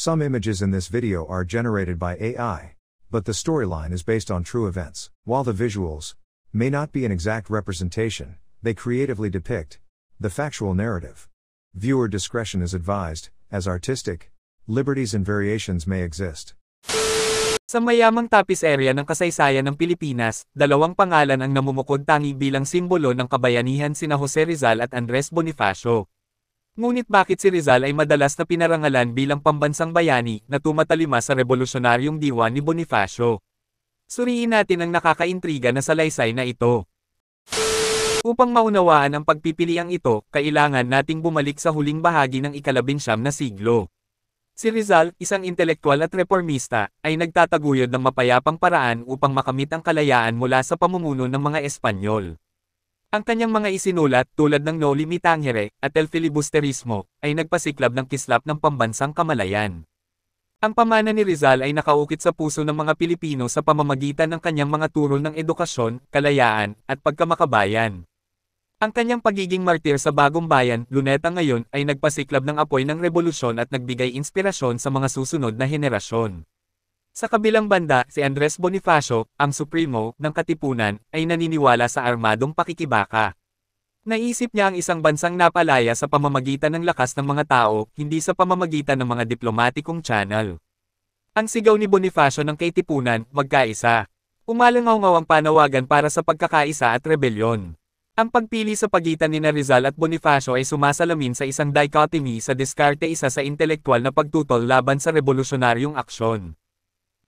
Some images in this video are generated by AI, but the storyline is based on true events. While the visuals may not be an exact representation, they creatively depict the factual narrative. Viewer discretion is advised, as artistic liberties and variations may exist. Sa mayamang tapis area ng kasaysayan ng Pilipinas, dalawang pangalan ang namumukod tangi bilang simbolo ng kabayanihan sina Jose Rizal at Andres Bonifacio. Ngunit bakit si Rizal ay madalas na pinarangalan bilang pambansang bayani na tumatalima sa revolusyonaryong diwa ni Bonifacio? Suriin natin ang nakakaintriga na salaysay na ito. Upang maunawaan ang pagpipiliang ito, kailangan nating bumalik sa huling bahagi ng ikalabinsyam na siglo. Si Rizal, isang intelektual at reformista, ay nagtataguyod ng mapayapang paraan upang makamit ang kalayaan mula sa pamumuno ng mga Espanyol. Ang kanyang mga isinulat tulad ng No Limit Tangere at El Filibusterismo ay nagpasiklab ng kislap ng pambansang kamalayan. Ang pamana ni Rizal ay nakaukit sa puso ng mga Pilipino sa pamamagitan ng kanyang mga turo ng edukasyon, kalayaan, at pagkamakabayan. Ang kanyang pagiging martir sa bagong bayan, Luneta ngayon, ay nagpasiklab ng apoy ng revolusyon at nagbigay inspirasyon sa mga susunod na henerasyon. Sa kabilang banda, si Andres Bonifacio, ang supremo ng Katipunan, ay naniniwala sa armadong pakikibaka. Naisip niya ang isang bansang napalaya sa pamamagitan ng lakas ng mga tao, hindi sa pamamagitan ng mga diplomatikong channel. Ang sigaw ni Bonifacio ng Katipunan, magkaisa. Umalangaw ang panawagan para sa pagkakaisa at rebelyon. Ang pagpili sa pagitan ni Rizal at Bonifacio ay sumasalamin sa isang dichotomy sa diskarte isa sa intelektual na pagtutol laban sa revolusyonaryong aksyon.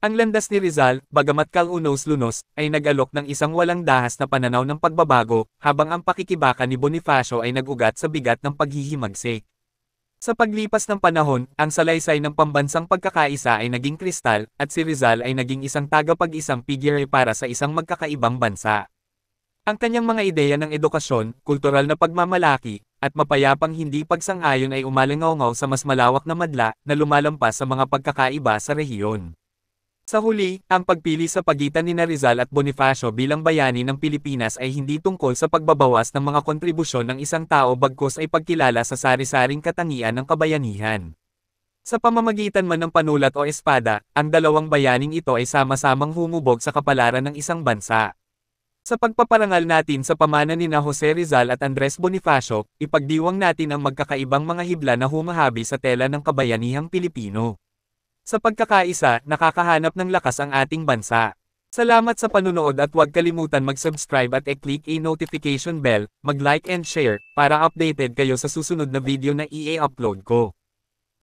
Ang landas ni Rizal, bagamat kalunos-lunos, ay nag-alok ng isang walang dahas na pananaw ng pagbabago, habang ang pakikibaka ni Bonifacio ay nagugat sa bigat ng paghihimagsik. Sa paglipas ng panahon, ang salaysay ng pambansang pagkakaisa ay naging kristal, at si Rizal ay naging isang tagapag-isang figure para sa isang magkakaibang bansa. Ang kanyang mga ideya ng edukasyon, kultural na pagmamalaki, at mapayapang hindi pagsang-ayon ay umalangaw sa mas malawak na madla na lumalampas sa mga pagkakaiba sa rehiyon. Sa huli, ang pagpili sa pagitan ni Rizal at Bonifacio bilang bayani ng Pilipinas ay hindi tungkol sa pagbabawas ng mga kontribusyon ng isang tao bagkos ay pagkilala sa sari-saring katangian ng kabayanihan. Sa pamamagitan man ng panulat o espada, ang dalawang bayaning ito ay sama-samang humubog sa kapalaran ng isang bansa. Sa pagpaparangal natin sa pamana ni na Jose Rizal at Andres Bonifacio, ipagdiwang natin ang magkakaibang mga hibla na humahabi sa tela ng kabayanihang Pilipino. Sa pagkakaisa, nakakahanap ng lakas ang ating bansa. Salamat sa panunood at huwag kalimutan mag-subscribe at e-click e notification bell, mag-like and share, para updated kayo sa susunod na video na i-upload ko.